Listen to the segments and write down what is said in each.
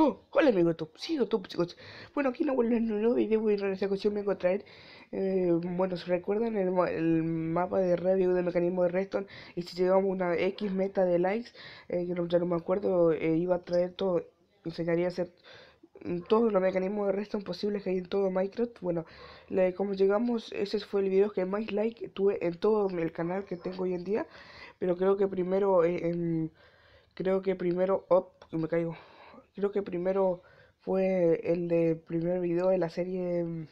Oh, hola amigo Top, sí, YouTube, chicos. Pues, bueno, aquí no vuelvo en un nuevo video y en esta ocasión vengo a traer, eh, bueno, ¿se recuerdan el, mapa de review del mecanismo de Redstone? Y si llegamos a una X meta de likes, eh, yo no, ya no me acuerdo, eh, iba a traer todo, enseñaría a hacer todos los mecanismos de Redstone posibles que hay en todo Minecraft. Bueno, como llegamos, ese fue el video que más like tuve en todo el canal que tengo hoy en día. Pero creo que primero, creo que primero, ¡oh! oh, me caigo creo que primero fue el de primer video de la serie mm,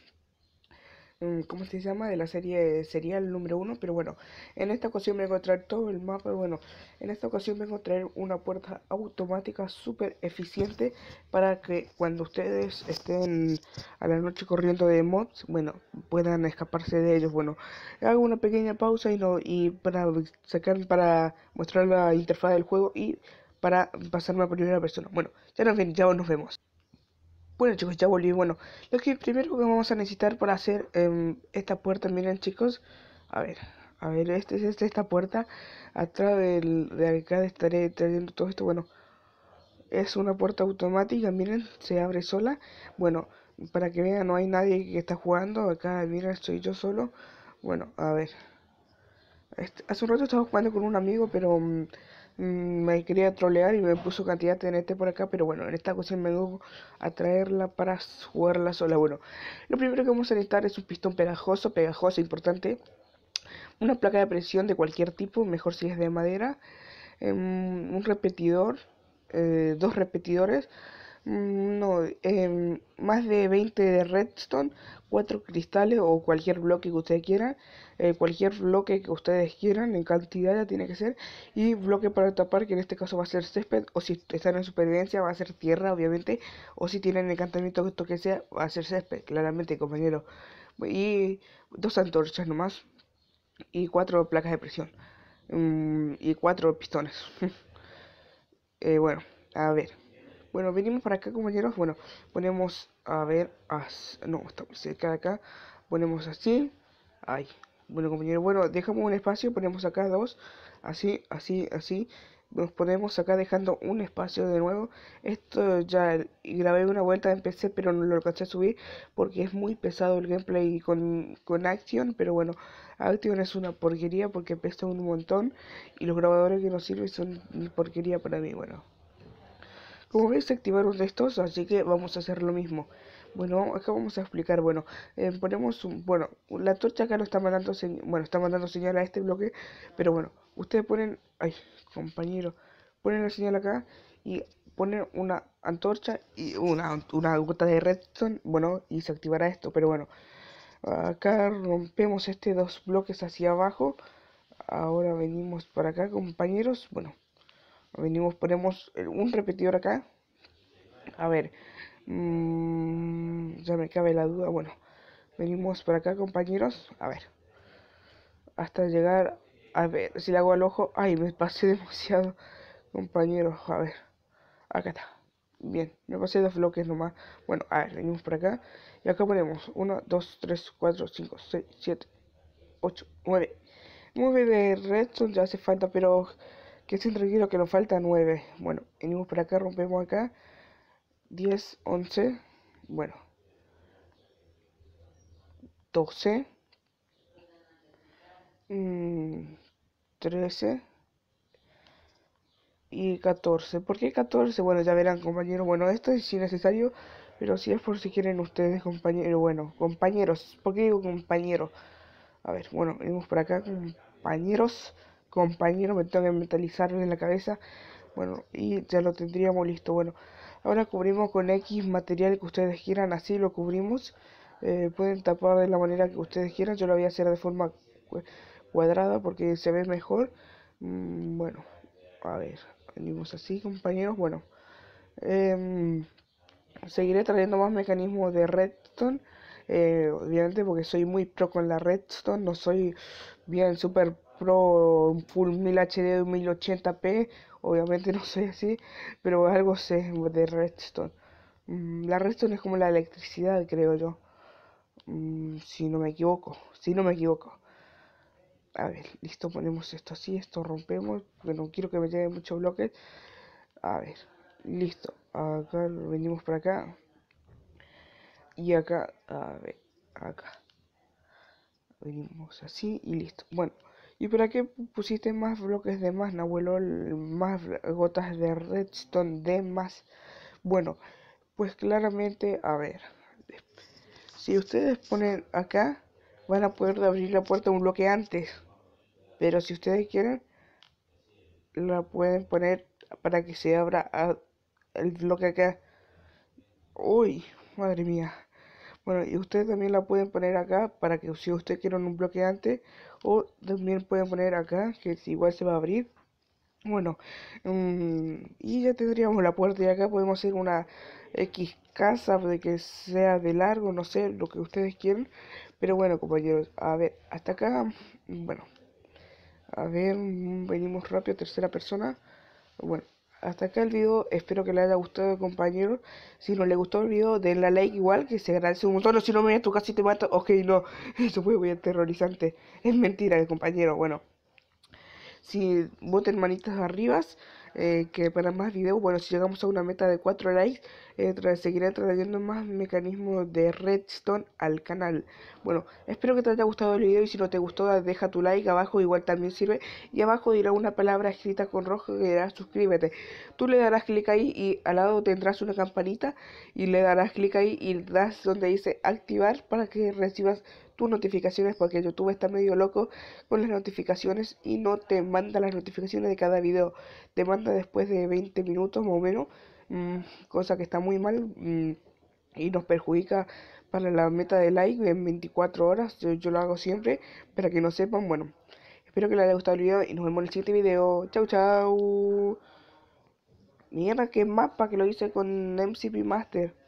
mm, ¿cómo se llama? De la serie serial número uno, pero bueno, en esta ocasión vengo a traer todo el mapa, bueno, en esta ocasión vengo a traer una puerta automática súper eficiente para que cuando ustedes estén a la noche corriendo de mods, bueno, puedan escaparse de ellos, bueno, hago una pequeña pausa y, no, y para sacar, para mostrar la interfaz del juego y para pasarme a primera persona. Bueno, ya nos ya nos vemos. Bueno chicos, ya volví. Bueno, lo que primero que vamos a necesitar para hacer em, esta puerta, miren chicos. A ver, a ver, este, este es esta puerta. Atrás del, de acá estaré trayendo todo esto. Bueno, es una puerta automática, miren, se abre sola. Bueno, para que vean, no hay nadie que está jugando. Acá, miren, estoy yo solo. Bueno, a ver. Este, hace un rato estaba jugando con un amigo, pero... Mm, Mm, me quería trolear y me puso cantidad de este por acá, pero bueno, en esta ocasión me vengo a traerla para jugarla sola. Bueno, lo primero que vamos a necesitar es un pistón pegajoso, pegajoso, importante. Una placa de presión de cualquier tipo, mejor si es de madera. Em, un repetidor, eh, dos repetidores, Mm, no, em, más de 20 de redstone, 4 cristales o cualquier bloque que ustedes quieran. Eh, cualquier bloque que ustedes quieran, en cantidad ya tiene que ser. Y bloque para tapar, que en este caso va a ser césped. O si están en supervivencia, va a ser tierra, obviamente. O si tienen encantamiento esto que sea, va a ser césped, claramente, compañero. Y dos antorchas nomás. Y cuatro placas de presión. Mm, y cuatro pistones. Eh, bueno, a ver. Bueno, venimos para acá, compañeros. Bueno, ponemos a ver. As, no, estamos cerca de acá. Ponemos así. ay Bueno, compañero, bueno, dejamos un espacio. Ponemos acá dos. Así, así, así. Nos ponemos acá dejando un espacio de nuevo. Esto ya grabé una vuelta en PC, pero no lo alcancé a subir porque es muy pesado el gameplay con, con Action. Pero bueno, Action es una porquería porque pesa un montón y los grabadores que nos sirven son porquería para mí. Bueno. Como veis, se activaron estos, así que vamos a hacer lo mismo. Bueno, acá vamos a explicar, bueno, eh, ponemos un, bueno, la antorcha acá no está mandando, bueno, está mandando señal a este bloque, pero bueno, ustedes ponen, ay, compañero, ponen la señal acá y ponen una antorcha y una, una gota de redstone, bueno, y se activará esto, pero bueno, acá rompemos este dos bloques hacia abajo, ahora venimos para acá, compañeros, bueno, venimos, ponemos eh, un repetidor acá. A ver, mmm, ya me cabe la duda. Bueno, venimos por acá, compañeros. A ver, hasta llegar. A ver, si le hago al ojo. Ay, me pasé demasiado, compañeros. A ver, acá está. Bien, me pasé dos bloques nomás. Bueno, a ver, venimos por acá. Y acá ponemos 1, 2, 3, 4, 5, 6, 7, 8, 9. 9 de redstone ya hace falta, pero que es el lo que nos falta 9. Bueno, venimos para acá, rompemos acá. 10, 11. Bueno. 12. 13. Mm, y 14. ¿Por qué 14? Bueno, ya verán, compañero. Bueno, esto es si necesario. Pero si es por si quieren ustedes, compañeros. Bueno, compañeros. ¿Por qué digo compañero? A ver, bueno, venimos para acá, compañeros compañero me tengo que metalizar en la cabeza. Bueno, y ya lo tendríamos listo. Bueno, ahora cubrimos con X material que ustedes quieran, así lo cubrimos. Eh, pueden tapar de la manera que ustedes quieran, yo lo voy a hacer de forma cuadrada porque se ve mejor. Mm, bueno, a ver, venimos así compañeros. Bueno, em, seguiré trayendo más mecanismos de redstone. Eh, obviamente porque soy muy pro con la redstone, no soy bien super Pro Full 1000 HD 1080p. Obviamente no soy así, pero algo sé de Redstone. Mm, la Redstone es como la electricidad, creo yo. Mm, si no me equivoco, si no me equivoco. A ver, listo, ponemos esto así, esto rompemos, pero no quiero que me lleguen muchos bloques. A ver, listo. Acá venimos para acá. Y acá, a ver, acá. Venimos así y listo. Bueno, ¿Y para qué pusiste más bloques de más, abuelo, Más gotas de redstone de más. Bueno, pues claramente, a ver. Si ustedes ponen acá, van a poder abrir la puerta un bloque antes. Pero si ustedes quieren, la pueden poner para que se abra el bloque acá. Uy, madre mía. Bueno, y ustedes también la pueden poner acá para que si ustedes quieren un bloqueante, o también pueden poner acá que igual se va a abrir. Bueno, mm, y ya tendríamos la puerta y acá podemos hacer una X casa de que sea de largo, no sé, lo que ustedes quieran. Pero bueno, compañeros, a ver, hasta acá, mm, bueno, a ver, mm, venimos rápido, tercera persona. Bueno, hasta acá el video, espero que le haya gustado compañero. Si no le gustó el video, denle like igual, que se agradece un montón. si no, me tu tú casi te mato. Ok, no, eso fue muy aterrorizante. Es mentira, compañero, bueno. Si voten manitas arriba, eh, que para más videos, bueno, si llegamos a una meta de 4 likes, eh, seguiré trayendo más mecanismos de redstone al canal. Bueno, espero que te haya gustado el video y si no te gustó, deja tu like abajo, igual también sirve. Y abajo dirá una palabra escrita con rojo que dirá suscríbete. Tú le darás clic ahí y al lado tendrás una campanita y le darás clic ahí y das donde dice activar para que recibas tus notificaciones porque YouTube está medio loco con las notificaciones y no te manda las notificaciones de cada video. Te manda después de 20 minutos más o menos, mm, cosa que está muy mal mm, y nos perjudica para la meta de like en 24 horas. Yo, lo hago siempre para que no sepan. Bueno, espero que les haya gustado el video y nos vemos en el siguiente video. Chau, chau. Mierda, qué mapa que lo hice con MCP Master.